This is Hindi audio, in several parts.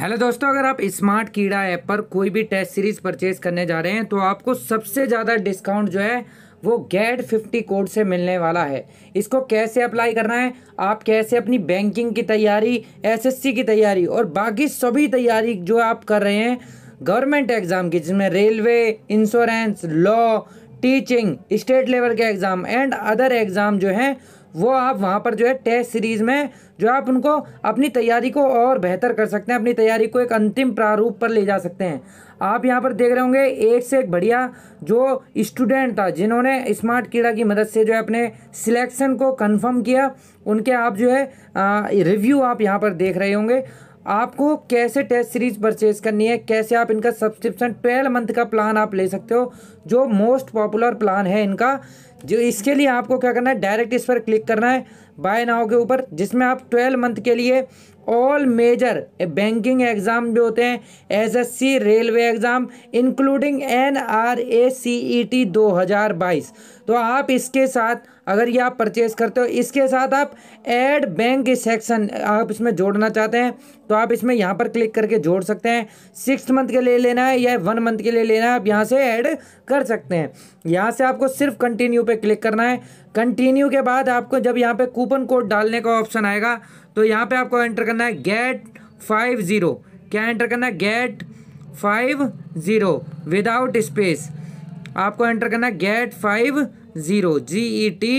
हेलो दोस्तों अगर आप स्मार्ट कीड़ा ऐप पर कोई भी टेस्ट सीरीज़ परचेज करने जा रहे हैं तो आपको सबसे ज़्यादा डिस्काउंट जो है वो गैट फिफ्टी कोड से मिलने वाला है इसको कैसे अप्लाई करना है आप कैसे अपनी बैंकिंग की तैयारी एसएससी की तैयारी और बाकी सभी तैयारी जो आप कर रहे हैं गवर्नमेंट एग्ज़ाम की जिसमें railway insurance law teaching state level के एग्ज़ाम एंड अदर एग्ज़ाम जो हैं वो आप वहाँ पर जो है टेस्ट सीरीज़ में जो आप उनको अपनी तैयारी को और बेहतर कर सकते हैं अपनी तैयारी को एक अंतिम प्रारूप पर ले जा सकते हैं आप यहाँ पर देख रहे होंगे एक से एक बढ़िया जो स्टूडेंट था जिन्होंने स्मार्ट कीड़ा की मदद से जो है अपने सिलेक्शन को कन्फर्म किया उनके आप जो है रिव्यू आप यहाँ पर देख रहे होंगे आपको कैसे टेस्ट सीरीज परचेज करनी है कैसे आप इनका सब्सक्रिप्शन ट्वेल्व मंथ का प्लान आप ले सकते हो जो मोस्ट पॉपुलर प्लान है इनका जो इसके लिए आपको क्या करना है डायरेक्ट इस पर क्लिक करना है बाय नाव के ऊपर जिसमें आप ट्वेल्व मंथ के लिए ऑल मेजर बैंकिंग एग्ज़ाम जो होते हैं SSC railway exam including N R A C E T दो हज़ार बाईस तो आप इसके साथ अगर ये आप परचेज़ करते हो इसके साथ आप ऐड बैंक सेक्शन आप इसमें जोड़ना चाहते हैं तो आप इसमें यहाँ पर क्लिक करके जोड़ सकते हैं सिक्स मंथ के लिए लेना है या वन मंथ के लिए लेना है आप यहाँ से ऐड कर सकते हैं यहाँ से आपको सिर्फ कंटिन्यू पे क्लिक करना है कंटिन्यू के बाद आपको जब यहाँ पे कूपन कोड डालने का ऑप्शन आएगा तो यहाँ पे आपको एंटर करना है गेट फाइव ज़ीरो क्या एंटर करना है get five zero without space आपको एंटर करना है get five zero G E T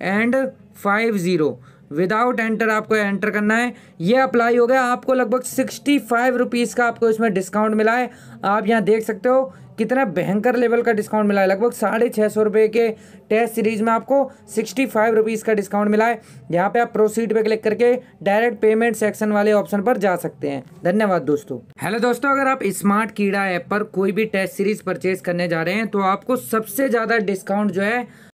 and five zero without enter आपको एंटर करना है ये अप्लाई हो गया आपको लगभग सिक्सटी फाइव रुपीज़ का आपको इसमें डिस्काउंट मिला है आप यहाँ देख सकते हो कितना भयंकर लेवल का डिस्काउंट मिला है लगभग साढ़े छः सौ रुपये के टेस्ट सीरीज में आपको सिक्सटी फाइव रुपीज़ का डिस्काउंट मिला है यहाँ पे आप प्रोसीड पे क्लिक करके डायरेक्ट पेमेंट सेक्शन वाले ऑप्शन पर जा सकते हैं धन्यवाद दोस्तों हेलो दोस्तों अगर आप स्मार्ट कीड़ा ऐप पर कोई भी टेस्ट सीरीज परचेज करने जा रहे हैं तो आपको सबसे ज़्यादा डिस्काउंट जो है